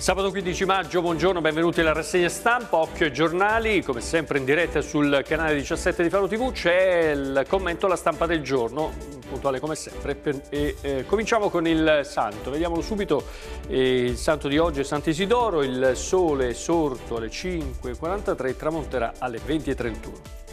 Sabato 15 maggio, buongiorno, benvenuti alla rassegna stampa, occhio ai giornali, come sempre in diretta sul canale 17 di Faro TV c'è il commento alla stampa del giorno, puntuale come sempre, e, eh, cominciamo con il santo, vediamolo subito, eh, il santo di oggi è Sant'Isidoro, il sole è sorto alle 5.43 tramonterà alle 20.31.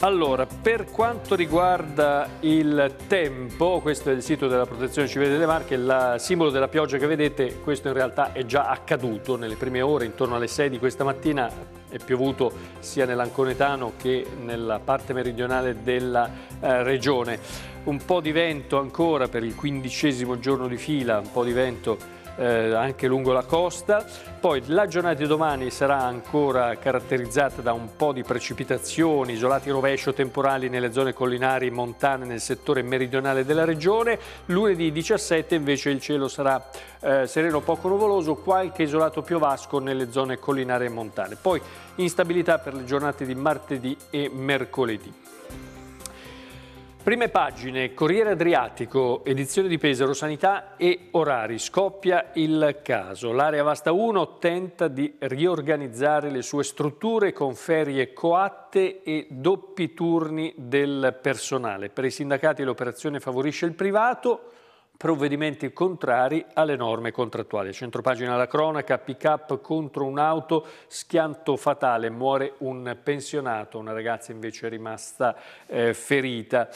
Allora, per quanto riguarda il tempo, questo è il sito della Protezione Civile delle Marche, il simbolo della pioggia che vedete, questo in realtà è già accaduto nelle prime ore, intorno alle 6 di questa mattina è piovuto sia nell'Anconetano che nella parte meridionale della eh, regione. Un po' di vento ancora per il quindicesimo giorno di fila, un po' di vento eh, anche lungo la costa. Poi la giornata di domani sarà ancora caratterizzata da un po' di precipitazioni, isolati rovescio temporali nelle zone collinari montane nel settore meridionale della regione. Lunedì 17 invece il cielo sarà eh, sereno poco nuvoloso, qualche isolato piovasco nelle zone collinari e montane. Poi instabilità per le giornate di martedì e mercoledì. Prime pagine, Corriere Adriatico, edizione di Pesaro, sanità e orari. Scoppia il caso. L'area Vasta 1 tenta di riorganizzare le sue strutture con ferie coatte e doppi turni del personale. Per i sindacati l'operazione favorisce il privato, provvedimenti contrari alle norme contrattuali. Centropagina La cronaca, pick-up contro un'auto, schianto fatale, muore un pensionato, una ragazza invece è rimasta eh, ferita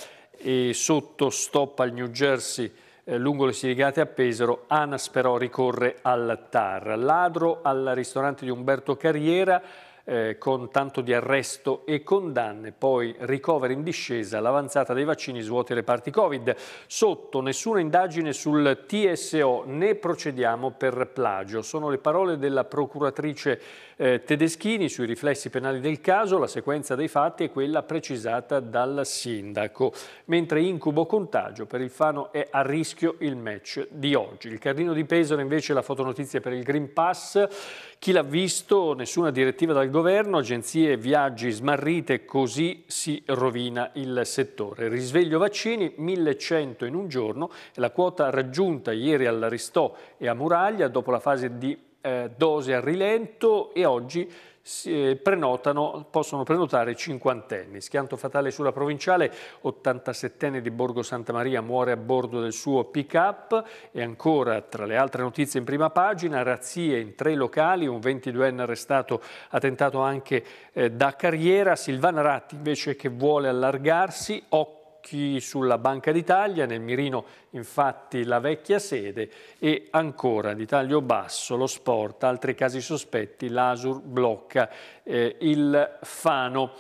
e sotto stop al New Jersey eh, lungo le Sirigate a Pesaro, Anas però ricorre al TAR. Ladro al ristorante di Umberto Carriera eh, con tanto di arresto e condanne, poi ricovera in discesa, l'avanzata dei vaccini svuota le parti Covid. Sotto nessuna indagine sul TSO, né procediamo per plagio. Sono le parole della procuratrice eh, Tedeschini sui riflessi penali del caso, la sequenza dei fatti è quella precisata dal sindaco, mentre incubo contagio per il Fano è a rischio il match di oggi. Il Carlino di Pesaro invece la fotonotizia per il Green Pass, chi l'ha visto, nessuna direttiva dal governo, agenzie e viaggi smarrite, così si rovina il settore. Risveglio vaccini, 1100 in un giorno, la quota raggiunta ieri all'Aristò e a Muraglia dopo la fase di eh, dose a rilento e oggi eh, prenotano, possono prenotare cinquantenni. Schianto fatale sulla provinciale, 87enne di Borgo Santa Maria muore a bordo del suo pick-up e ancora, tra le altre notizie in prima pagina, razzie in tre locali, un 22enne arrestato ha tentato anche eh, da carriera, Silvana Ratti invece che vuole allargarsi, occhio occhi sulla Banca d'Italia, nel mirino infatti la vecchia sede e ancora di taglio basso lo sport, altri casi sospetti, l'Asur blocca eh, il Fano.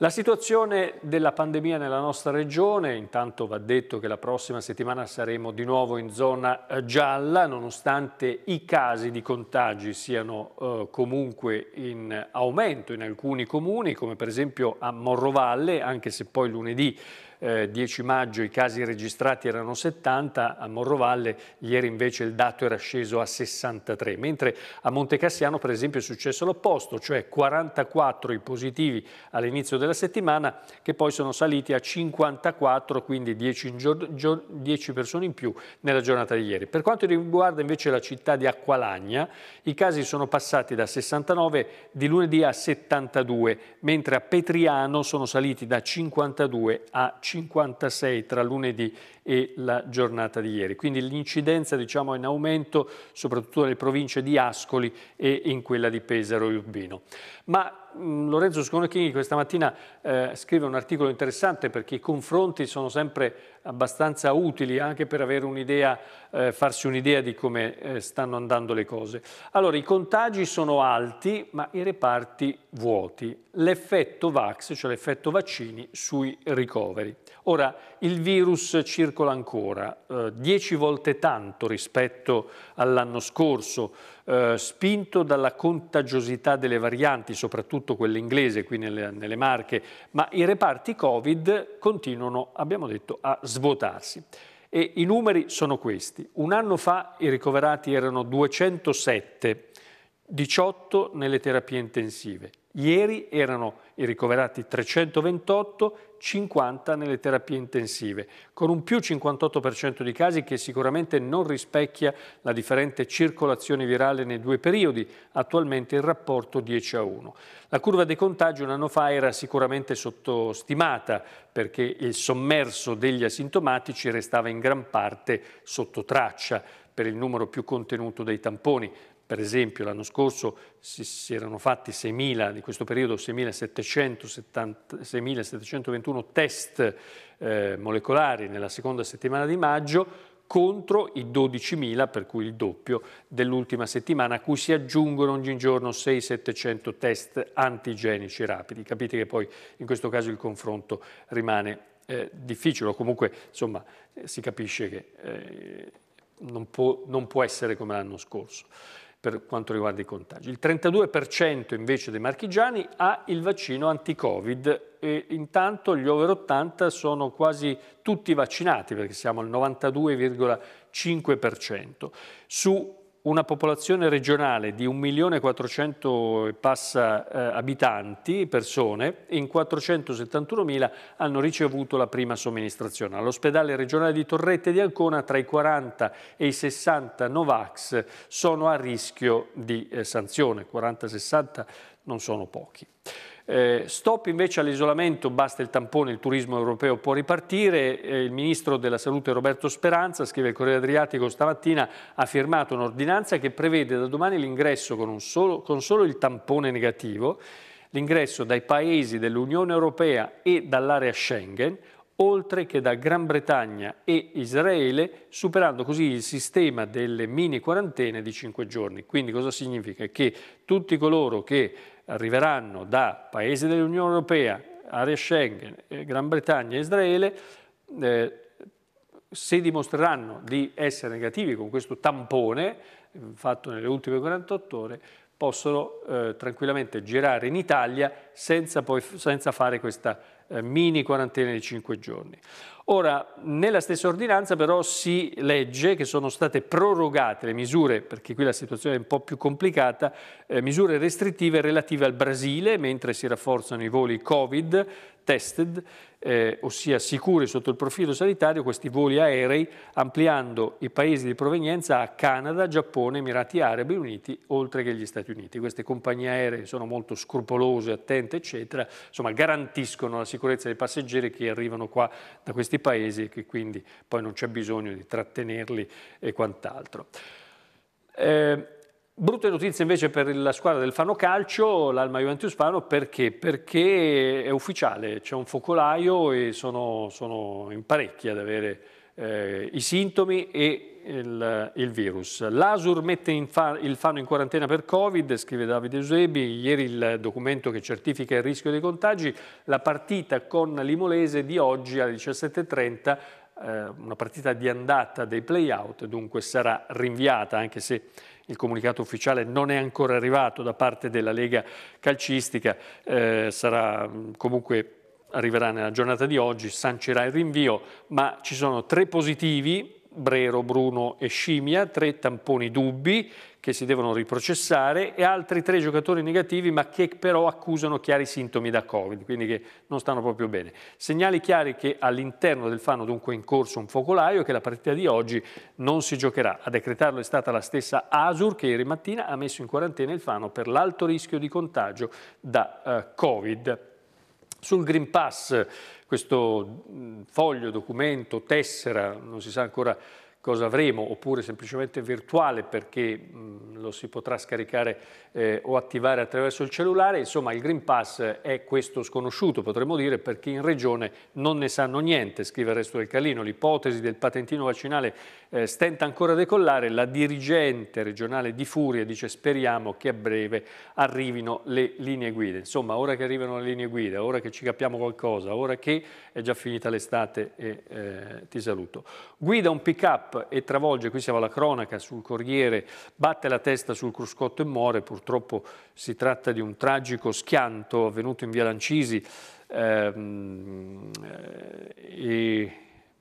La situazione della pandemia nella nostra regione, intanto va detto che la prossima settimana saremo di nuovo in zona eh, gialla, nonostante i casi di contagi siano eh, comunque in aumento in alcuni comuni, come per esempio a Morrovalle, anche se poi lunedì eh, 10 maggio i casi registrati erano 70, a Morrovalle ieri invece il dato era sceso a 63, mentre a Montecassiano per esempio è successo l'opposto, cioè 44 i positivi all'inizio della settimana che poi sono saliti a 54, quindi 10, 10 persone in più nella giornata di ieri. Per quanto riguarda invece la città di Acqualagna, i casi sono passati da 69 di lunedì a 72, mentre a Petriano sono saliti da 52 a 50. 56 tra lunedì e la giornata di ieri. Quindi l'incidenza diciamo, è in aumento soprattutto nelle province di Ascoli e in quella di Pesaro e Urbino. Ma Lorenzo Sconochini questa mattina eh, scrive un articolo interessante perché i confronti sono sempre abbastanza utili anche per un eh, farsi un'idea di come eh, stanno andando le cose. Allora, i contagi sono alti, ma i reparti vuoti. L'effetto VAX, cioè l'effetto vaccini, sui ricoveri. Ora, il virus circola ancora, eh, 10 volte tanto rispetto all'anno scorso, eh, spinto dalla contagiosità delle varianti, soprattutto quelle inglese qui nelle, nelle Marche, ma i reparti Covid continuano, abbiamo detto, a svuotarsi. E i numeri sono questi. Un anno fa i ricoverati erano 207, 18 nelle terapie intensive. Ieri erano i ricoverati 328, 50 nelle terapie intensive, con un più 58% di casi che sicuramente non rispecchia la differente circolazione virale nei due periodi, attualmente il rapporto 10 a 1. La curva dei contagi un anno fa era sicuramente sottostimata perché il sommerso degli asintomatici restava in gran parte sotto traccia per il numero più contenuto dei tamponi, per esempio l'anno scorso si, si erano fatti 6.000, di questo periodo 6.721 test eh, molecolari nella seconda settimana di maggio, contro i 12.000, per cui il doppio, dell'ultima settimana, a cui si aggiungono ogni giorno 6-700 test antigenici rapidi. Capite che poi in questo caso il confronto rimane eh, difficile, o comunque insomma, eh, si capisce che eh, non, può, non può essere come l'anno scorso per quanto riguarda i contagi. Il 32% invece dei marchigiani ha il vaccino anti-Covid e intanto gli over 80 sono quasi tutti vaccinati perché siamo al 92,5%. Su una popolazione regionale di 1.400.000 e passa eh, abitanti, persone, in 471.000 hanno ricevuto la prima somministrazione. All'ospedale regionale di Torrette di Ancona tra i 40 e i 60 Novax sono a rischio di eh, sanzione, 40-60 non sono pochi. Eh, stop invece all'isolamento, basta il tampone, il turismo europeo può ripartire. Eh, il ministro della Salute Roberto Speranza, scrive il Corriere Adriatico stamattina, ha firmato un'ordinanza che prevede da domani l'ingresso con, con solo il tampone negativo, l'ingresso dai paesi dell'Unione Europea e dall'area Schengen oltre che da Gran Bretagna e Israele, superando così il sistema delle mini quarantene di 5 giorni. Quindi cosa significa? Che tutti coloro che arriveranno da paesi dell'Unione Europea, area Schengen, eh, Gran Bretagna e Israele, eh, se dimostreranno di essere negativi con questo tampone eh, fatto nelle ultime 48 ore, possono eh, tranquillamente girare in Italia senza, poi, senza fare questa eh, mini quarantena di 5 giorni. Ora, nella stessa ordinanza però si legge che sono state prorogate le misure, perché qui la situazione è un po' più complicata, eh, misure restrittive relative al Brasile, mentre si rafforzano i voli Covid tested, eh, ossia sicuri sotto il profilo sanitario, questi voli aerei, ampliando i paesi di provenienza a Canada, Giappone, Emirati Arabi Uniti, oltre che gli Stati Uniti. Queste compagnie aeree sono molto scrupolose, attente, eccetera, insomma garantiscono la sicurezza dei passeggeri che arrivano qua da questi questi paesi che quindi poi non c'è bisogno di trattenerli e quant'altro. Eh, Brutte notizie invece per la squadra del Fano Calcio, l'Alma Juventus Fano, perché? Perché è ufficiale, c'è un focolaio e sono, sono in parecchi ad avere eh, i sintomi e il, il virus. L'ASUR mette fa, il Fano in quarantena per Covid, scrive Davide Eusebi, ieri il documento che certifica il rischio dei contagi, la partita con l'Imolese di oggi alle 17.30, eh, una partita di andata dei play-out, dunque sarà rinviata anche se il comunicato ufficiale non è ancora arrivato da parte della Lega Calcistica, eh, sarà comunque arriverà nella giornata di oggi, sancerà il rinvio, ma ci sono tre positivi Brero, Bruno e Scimmia, tre tamponi dubbi che si devono riprocessare e altri tre giocatori negativi ma che però accusano chiari sintomi da Covid, quindi che non stanno proprio bene. Segnali chiari che all'interno del Fano dunque in corso un focolaio e che la partita di oggi non si giocherà. A decretarlo è stata la stessa Asur che ieri mattina ha messo in quarantena il Fano per l'alto rischio di contagio da eh, Covid. Sul Green Pass, questo foglio, documento, tessera, non si sa ancora cosa avremo, oppure semplicemente virtuale perché mh, lo si potrà scaricare eh, o attivare attraverso il cellulare, insomma il Green Pass è questo sconosciuto, potremmo dire, perché in regione non ne sanno niente, scrive il resto del Calino, l'ipotesi del patentino vaccinale eh, stenta ancora a decollare, la dirigente regionale di Furia dice speriamo che a breve arrivino le linee guida, insomma ora che arrivano le linee guida, ora che ci capiamo qualcosa, ora che è già finita l'estate e eh, ti saluto. Guida un pick up e travolge, qui siamo alla cronaca, sul Corriere, batte la testa sul cruscotto e muore, purtroppo si tratta di un tragico schianto avvenuto in via Lancisi ehm, eh,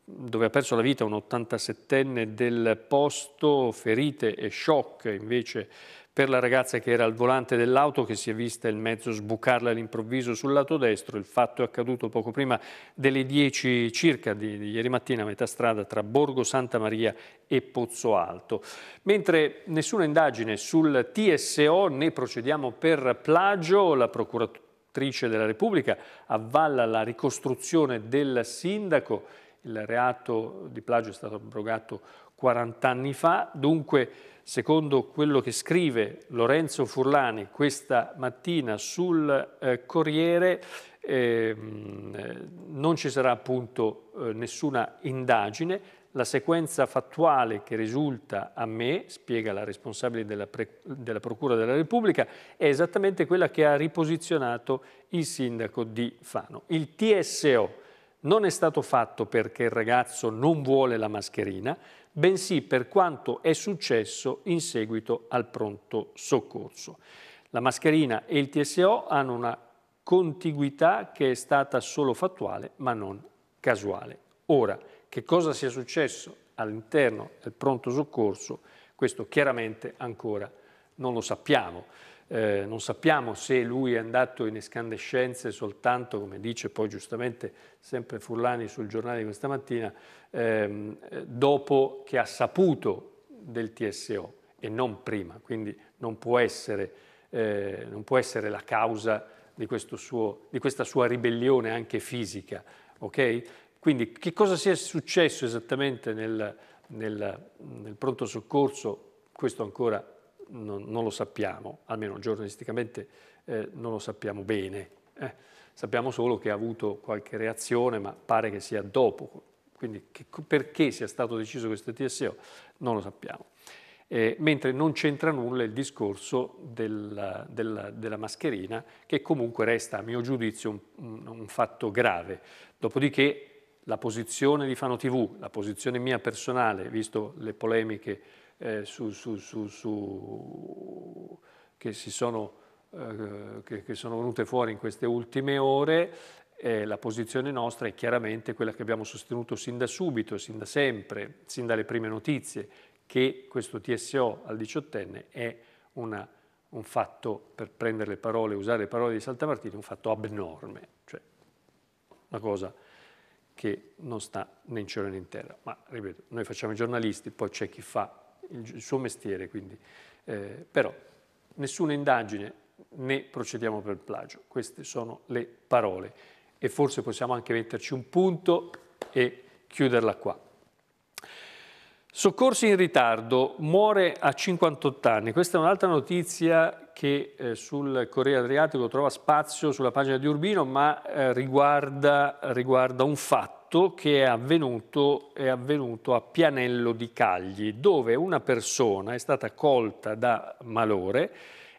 dove ha perso la vita un 87enne del posto, ferite e shock invece per la ragazza che era al volante dell'auto che si è vista il mezzo sbucarla all'improvviso sul lato destro. Il fatto è accaduto poco prima delle 10 circa di, di ieri mattina a metà strada tra Borgo Santa Maria e Pozzo Alto. Mentre nessuna indagine sul TSO ne procediamo per plagio, la procuratrice della Repubblica avvalla la ricostruzione del sindaco. Il reato di plagio è stato abrogato 40 anni fa, dunque Secondo quello che scrive Lorenzo Furlani questa mattina sul eh, Corriere, ehm, eh, non ci sarà appunto eh, nessuna indagine. La sequenza fattuale che risulta a me, spiega la responsabile della, della Procura della Repubblica, è esattamente quella che ha riposizionato il sindaco di Fano. Il TSO, non è stato fatto perché il ragazzo non vuole la mascherina, bensì per quanto è successo in seguito al pronto soccorso. La mascherina e il TSO hanno una contiguità che è stata solo fattuale ma non casuale. Ora, che cosa sia successo all'interno del pronto soccorso, questo chiaramente ancora non lo sappiamo. Eh, non sappiamo se lui è andato in escandescenze soltanto, come dice poi giustamente sempre Furlani sul giornale di questa mattina, ehm, dopo che ha saputo del TSO e non prima, quindi non può essere, eh, non può essere la causa di, suo, di, questa sua ribellione anche fisica. Okay? Quindi che cosa sia successo esattamente nel, nel, nel pronto soccorso, questo ancora non, non lo sappiamo, almeno giornalisticamente eh, non lo sappiamo bene. Eh, sappiamo solo che ha avuto qualche reazione, ma pare che sia dopo. Quindi che, perché sia stato deciso questo TSO non lo sappiamo. Eh, mentre non c'entra nulla il discorso della, della, della, mascherina, che comunque resta, a mio giudizio, un, un fatto grave. Dopodiché la posizione di Fano TV, la posizione mia personale, visto le polemiche eh, su, su, su, che, sono, eh, che, che sono venute fuori in queste ultime ore eh, la posizione nostra è chiaramente quella che abbiamo sostenuto sin da subito, sin da sempre, sin dalle prime notizie, che questo TSO al diciottenne è una, un fatto, per prendere le parole, usare le parole di Saltamartini, un fatto abnorme, cioè una cosa che non sta né in cielo né in terra. Ma ripeto, noi facciamo i giornalisti, poi c'è chi fa il suo mestiere quindi. Eh, però nessuna indagine né procediamo per plagio, queste sono le parole e forse possiamo anche metterci un punto e chiuderla qua. Soccorsi in ritardo, muore a 58 anni. Questa è un'altra notizia che eh, sul Corriere Adriatico trova spazio sulla pagina di Urbino, ma eh, riguarda, riguarda un fatto fatto che è avvenuto, è avvenuto, a Pianello di Cagli, dove una persona è stata colta da malore,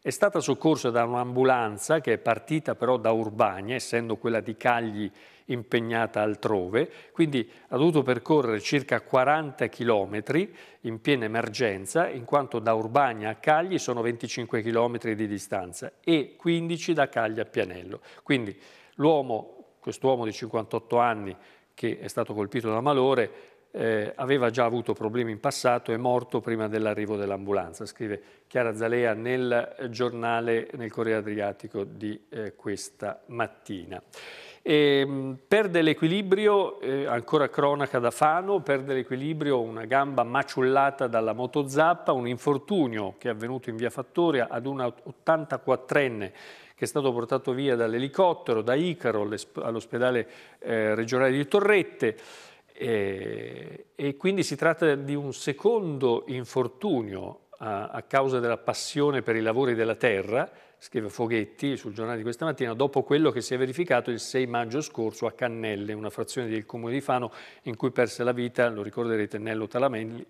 è stata soccorsa da un'ambulanza che è partita però da Urbania, essendo quella di Cagli impegnata altrove, quindi ha dovuto percorrere circa 40 chilometri in piena emergenza, in quanto da Urbania a Cagli sono 25 chilometri di distanza e 15 da Cagli a Pianello. Quindi l'uomo, quest'uomo di 58 anni, che è stato colpito da malore, eh, aveva già avuto problemi in passato, è morto prima dell'arrivo dell'ambulanza, scrive Chiara Zalea nel giornale nel Corriere Adriatico di eh, questa mattina. E, ehm, mh, perde l'equilibrio, eh, ancora cronaca da Fano, perde l'equilibrio una gamba maciullata dalla motozappa, un infortunio che è avvenuto in via Fattoria ad una 84enne che è stato portato via dall'elicottero, da Icaro all'ospedale eh, regionale di Torrette eh, e quindi si tratta di un secondo infortunio a, a causa della passione per i lavori della terra scrive Foghetti sul giornale di questa mattina, dopo quello che si è verificato il 6 maggio scorso a Cannelle, una frazione del comune di Fano in cui perse la vita, lo ricorderete, Nello Talamelli,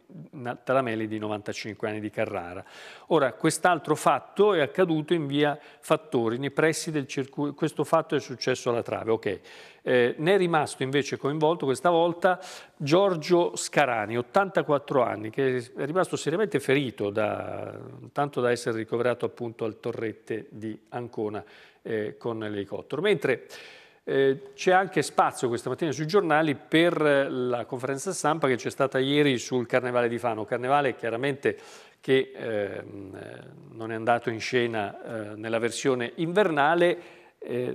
di 95 anni di Carrara. Ora, quest'altro fatto è accaduto in via Fattori, nei pressi del circuito, questo fatto è successo alla Trave, ok. Eh, ne è rimasto invece coinvolto questa volta Giorgio Scarani, 84 anni, che è rimasto seriamente ferito, da, tanto da essere ricoverato appunto al torrette di Ancona eh, con l'elicottero. Mentre eh, c'è anche spazio questa mattina sui giornali per la conferenza stampa che c'è stata ieri sul Carnevale di Fano, Carnevale chiaramente che eh, non è andato in scena eh, nella versione invernale, eh,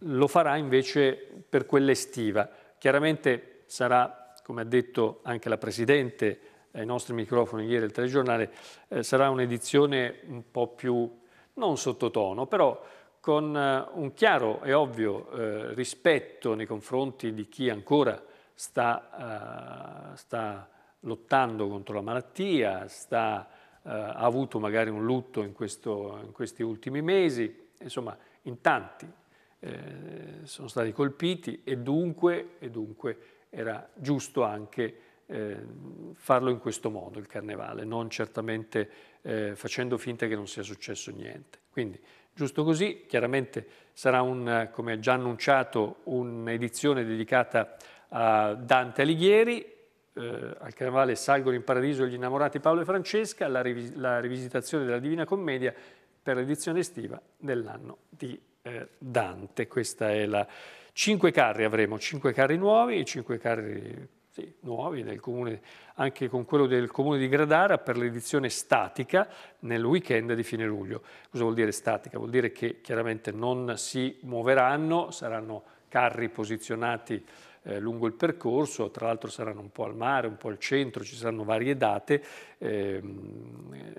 lo farà invece per quell'estiva. Chiaramente sarà, come ha detto anche la Presidente ai nostri microfoni ieri al telegiornale, eh, sarà un'edizione un po' più, non sottotono, però con eh, un chiaro e ovvio eh, rispetto nei confronti di chi ancora sta, eh, sta lottando contro la malattia, sta, eh, ha avuto magari un lutto in, questo, in questi ultimi mesi, insomma in tanti eh, sono stati colpiti e dunque, e dunque era giusto anche eh, farlo in questo modo il carnevale, non certamente eh, facendo finta che non sia successo niente. Quindi giusto così, chiaramente sarà un, come già annunciato un'edizione dedicata a Dante Alighieri, eh, al carnevale salgono in paradiso gli innamorati Paolo e Francesca, la, rivis la rivisitazione della Divina Commedia per l'edizione estiva dell'anno di eh, Dante. Questa è la... Cinque carri avremo, cinque carri nuovi e cinque carri sì, nuovi nel comune, anche con quello del comune di Gradara per l'edizione statica nel weekend di fine luglio. Cosa vuol dire statica? Vuol dire che chiaramente non si muoveranno, saranno carri posizionati eh, lungo il percorso, tra l'altro saranno un po' al mare, un po' al centro, ci saranno varie date, eh,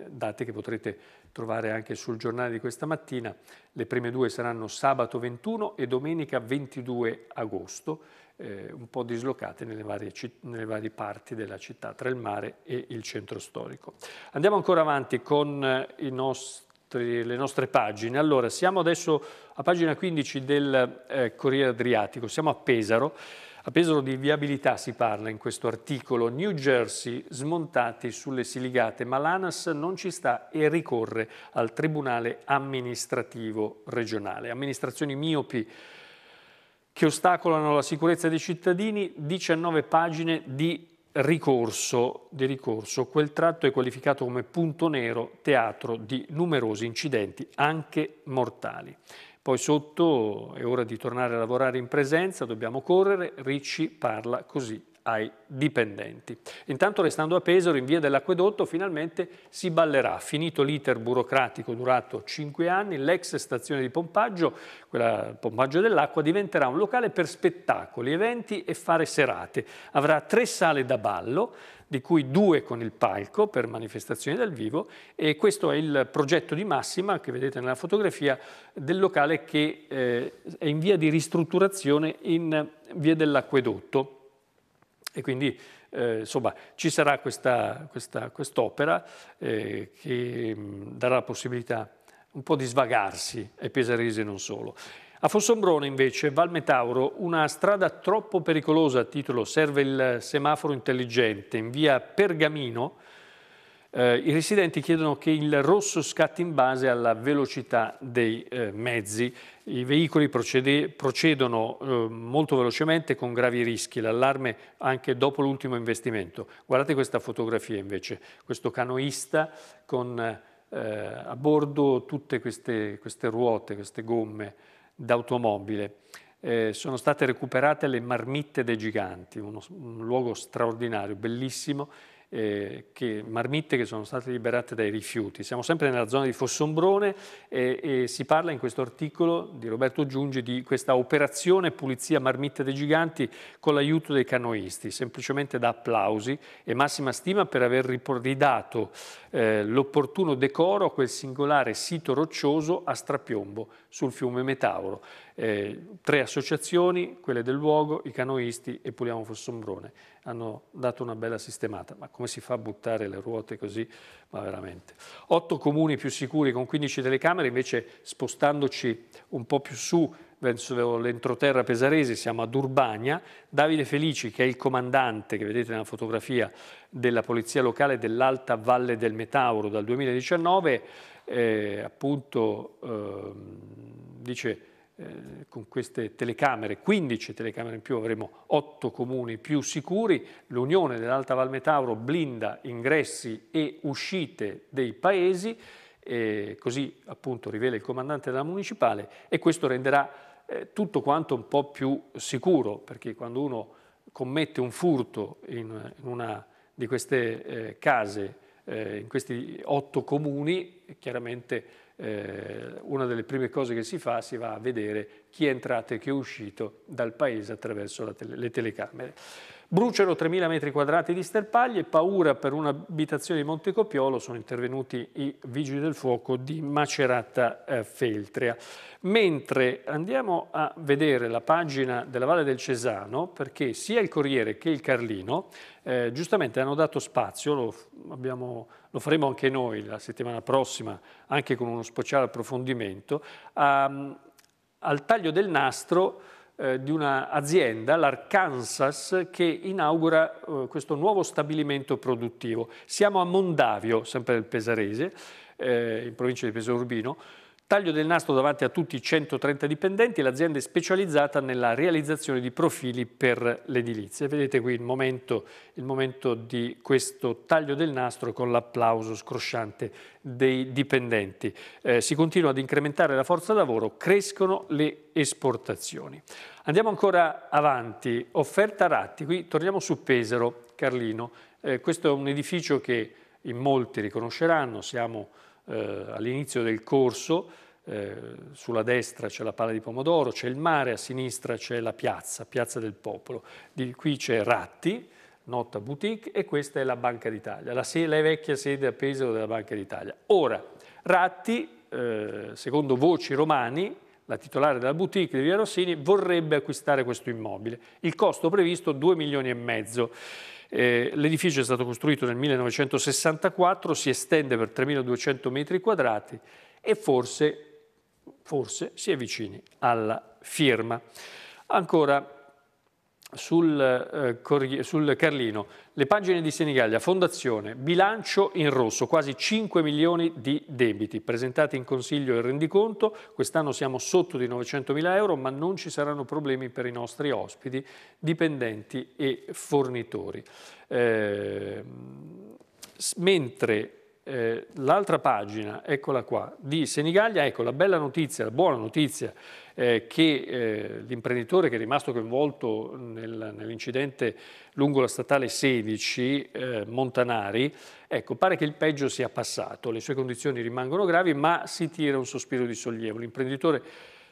date che potrete trovare anche sul giornale di questa mattina. Le prime due saranno sabato 21 e domenica 22 agosto, eh, un po' dislocate nelle varie, nelle varie, parti della città, tra il mare e il centro storico. Andiamo ancora avanti con eh, nostri, le nostre pagine. Allora, siamo adesso a pagina 15 del eh, Corriere Adriatico, siamo a Pesaro. A Pesaro di viabilità si parla in questo articolo. New Jersey smontati sulle siligate, ma l'ANAS non ci sta e ricorre al Tribunale amministrativo regionale. Amministrazioni miopi che ostacolano la sicurezza dei cittadini, 19 pagine di ricorso, di ricorso. Quel tratto è qualificato come punto nero, teatro di numerosi incidenti, anche mortali. Poi sotto è ora di tornare a lavorare in presenza, dobbiamo correre, Ricci parla così ai dipendenti. Intanto restando a Pesaro, in via dell'acquedotto, finalmente si ballerà. Finito l'iter burocratico durato 5 anni, l'ex stazione di pompaggio, quella pompaggio dell'acqua, diventerà un locale per spettacoli, eventi e fare serate. Avrà tre sale da ballo, di cui due con il palco per manifestazioni dal vivo e questo è il progetto di massima che vedete nella fotografia del locale che eh, è in via di ristrutturazione in via dell'acquedotto e quindi eh, insomma, ci sarà questa, questa, quest'opera eh, che mm, darà la possibilità un po' di svagarsi ai pesaresi non solo. A Fossombrone invece, Val Metauro, una strada troppo pericolosa a titolo Serve il semaforo intelligente in via Pergamino, eh, I residenti chiedono che il rosso scatti in base alla velocità dei eh, mezzi. I veicoli procede, procedono eh, molto velocemente con gravi rischi, l'allarme anche dopo l'ultimo investimento. Guardate questa fotografia invece, questo canoista con eh, a bordo tutte queste, queste ruote, queste gomme d'automobile. Eh, sono state recuperate le marmitte dei giganti, uno, un luogo straordinario, bellissimo, eh, che, marmitte che sono state liberate dai rifiuti. Siamo sempre nella zona di Fossombrone eh, e si parla in questo articolo di Roberto Giungi di questa operazione pulizia marmitte dei giganti con l'aiuto dei canoisti, semplicemente da applausi e massima stima per aver ridato eh, l'opportuno decoro a quel singolare sito roccioso a strapiombo sul fiume Metauro. Eh, tre associazioni, quelle del luogo, i canoisti e Puliamo Fossombrone, hanno dato una bella sistemata. Ma come si fa a buttare le ruote così? Ma veramente. Otto comuni più sicuri con 15 telecamere, invece spostandoci un po' più su verso l'entroterra pesarese, siamo ad Urbania, Davide Felici che è il comandante che vedete nella fotografia della polizia locale dell'Alta Valle del Metauro dal 2019 Ehm, eh, appunto eh, dice con queste telecamere, 15 telecamere in più avremo 8 comuni più sicuri, l'Unione dell'Alta Val Metauro blinda ingressi e uscite dei paesi, così appunto rivela il comandante della municipale e questo renderà eh, tutto quanto un po' più sicuro perché quando uno commette un furto in, in una di queste eh, case eh, in questi otto comuni, chiaramente eh, una delle prime cose che si fa si va a vedere chi è entrato e chi è uscito dal paese attraverso tele, le telecamere. Bruciano 3.000 metri quadrati di sterpaglie, paura per un'abitazione di Montecopiolo, sono intervenuti i vigili del fuoco di Macerata eh, Feltria. Mentre andiamo a vedere la pagina della Valle del Cesano, perché sia il Corriere che il Carlino eh, giustamente hanno dato spazio, lo, abbiamo, lo, faremo anche noi la settimana prossima, anche con uno speciale approfondimento, a, al taglio del nastro eh, di un'azienda, l'Arkansas, che inaugura eh, questo nuovo stabilimento produttivo. Siamo a Mondavio, sempre del Pesarese, eh, in provincia di Pesaro Urbino, Taglio del nastro davanti a tutti i 130 dipendenti, l'azienda è specializzata nella realizzazione di profili per l'edilizia. Vedete qui il momento, il momento, di questo taglio del nastro con l'applauso scrosciante dei dipendenti. Eh, si continua ad incrementare la forza lavoro, crescono le esportazioni. Andiamo ancora avanti, offerta Ratti, qui torniamo su Pesaro, Carlino. Eh, questo è un edificio che in molti riconosceranno, siamo eh, all'inizio del corso, eh, sulla destra c'è la pala di pomodoro, c'è il mare, a sinistra c'è la piazza, piazza del popolo. Di qui c'è Ratti, nota boutique, e questa è la Banca d'Italia, la, la, vecchia sede a Pesaro della Banca d'Italia. Ora, Ratti, eh, secondo voci romani, la titolare della boutique di Via Rossini, vorrebbe acquistare questo immobile. Il costo previsto 2 milioni e mezzo. Eh, l'edificio è stato costruito nel 1964, si estende per 3.200 metri quadrati e forse, forse si è vicini alla firma. Ancora sul, eh, sul, Carlino, le pagine di Senigallia, fondazione, bilancio in rosso, quasi 5 milioni di debiti presentati in consiglio e rendiconto, quest'anno siamo sotto di 900 mila euro ma non ci saranno problemi per i nostri ospiti, dipendenti e fornitori. Eh, mentre eh, l'altra pagina, eccola qua, di Senigallia, ecco la bella notizia, la buona notizia eh, che eh, l'imprenditore che è rimasto coinvolto nel, nell'incidente lungo la statale 16 eh, Montanari, ecco, pare che il peggio sia passato, le sue condizioni rimangono gravi, ma si tira un sospiro di sollievo. L'imprenditore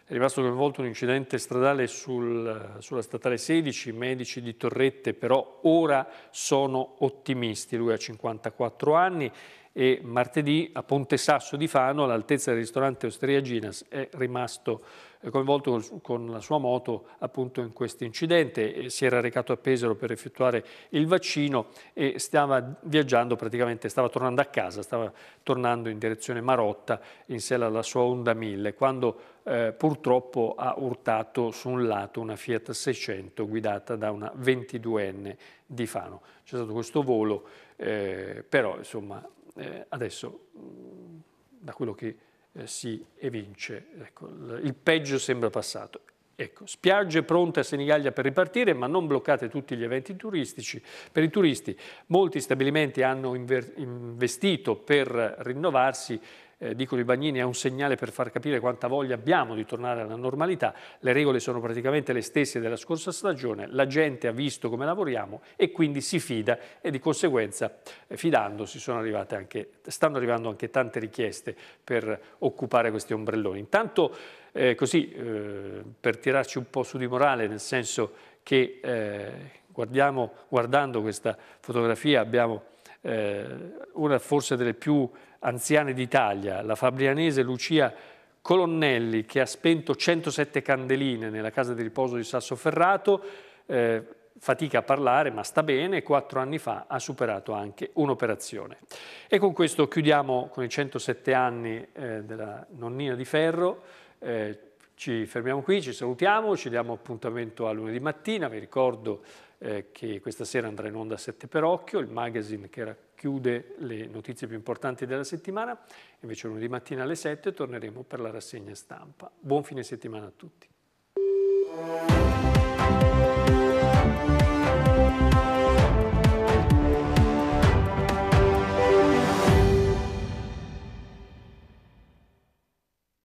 è rimasto coinvolto in un incidente stradale sul, sulla statale 16, i medici di Torrette però ora sono ottimisti, lui ha 54 anni e martedì a Ponte Sasso di Fano all'altezza del ristorante Osteria Ginas è rimasto eh, coinvolto con la sua moto appunto in questo incidente, eh, si era recato a Pesaro per effettuare il vaccino e stava viaggiando praticamente, stava tornando a casa, stava tornando in direzione Marotta in sella alla sua Honda 1000 quando eh, purtroppo ha urtato su un lato una Fiat 600 guidata da una 22enne di Fano. C'è stato questo volo, eh, però insomma eh, adesso mm, da quello che eh, si evince. Ecco, il peggio sembra passato. Ecco, spiagge pronte a Senigallia per ripartire, ma non bloccate tutti gli eventi turistici. Per i turisti molti stabilimenti hanno investito per rinnovarsi, eh, dicono i bagnini, è un segnale per far capire quanta voglia abbiamo di tornare alla normalità, le regole sono praticamente le stesse della scorsa stagione, la gente ha visto come lavoriamo e quindi si fida e di conseguenza eh, fidandosi anche, stanno arrivando anche tante richieste per occupare questi ombrelloni. Intanto eh, così eh, per tirarci un po' su di morale, nel senso che eh, guardiamo, guardando questa fotografia abbiamo eh, una forse delle più anziane d'Italia, la fabrianese Lucia Colonnelli, che ha spento 107 candeline nella casa di riposo di Sassoferrato, eh, fatica a parlare ma sta bene, quattro anni fa ha superato anche un'operazione. E con questo chiudiamo con i 107 anni eh, della nonnina di ferro, eh, ci fermiamo qui, ci salutiamo, ci diamo appuntamento a lunedì mattina, vi ricordo eh, che questa sera andrà in onda a 7 per occhio, il magazine che racchiude le notizie più importanti della settimana, invece lunedì mattina alle 7 torneremo per la rassegna stampa. Buon fine settimana a tutti.